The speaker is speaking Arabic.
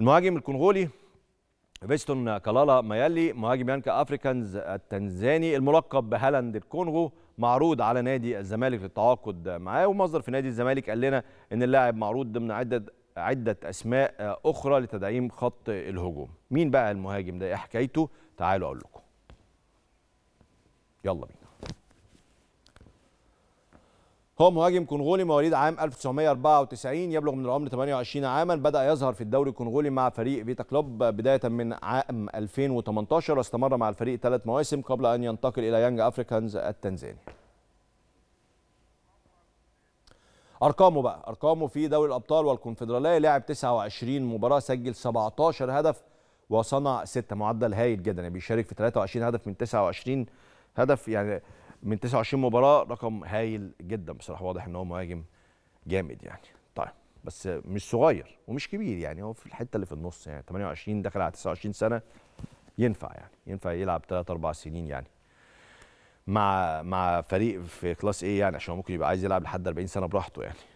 المهاجم الكونغولي فيستون كالالا مايالي مهاجم يانكا افريكانز التنزاني الملقب بهالاند الكونغو معروض على نادي الزمالك للتعاقد معاه ومصدر في نادي الزمالك قال لنا ان اللاعب معروض ضمن عده عده اسماء اخرى لتدعيم خط الهجوم مين بقى المهاجم ده ايه حكايته تعالوا اقول لكم يلا بينا هو مهاجم كونغولي مواليد عام 1994 يبلغ من العمر 28 عاما بدأ يظهر في الدوري الكونغولي مع فريق فيتا كلوب بداية من عام 2018 واستمر مع الفريق ثلاث مواسم قبل أن ينتقل إلى يانج أفريكانز التنزاني ارقامه بقى ارقامه في دوري الابطال والكونفدراليه لعب 29 مباراه سجل 17 هدف وصنع 6 معدل هايل جدا يعني بيشارك في 23 هدف من 29 هدف يعني من 29 مباراه رقم هايل جدا بصراحه واضح ان هو مهاجم جامد يعني طيب بس مش صغير ومش كبير يعني هو في الحته اللي في النص يعني 28 داخل على 29 سنه ينفع يعني ينفع يلعب 3 4 سنين يعني مع مع فريق في كلاس ايه يعني عشان هو ممكن يبقى عايز يلعب لحد 40 سنه براحته يعني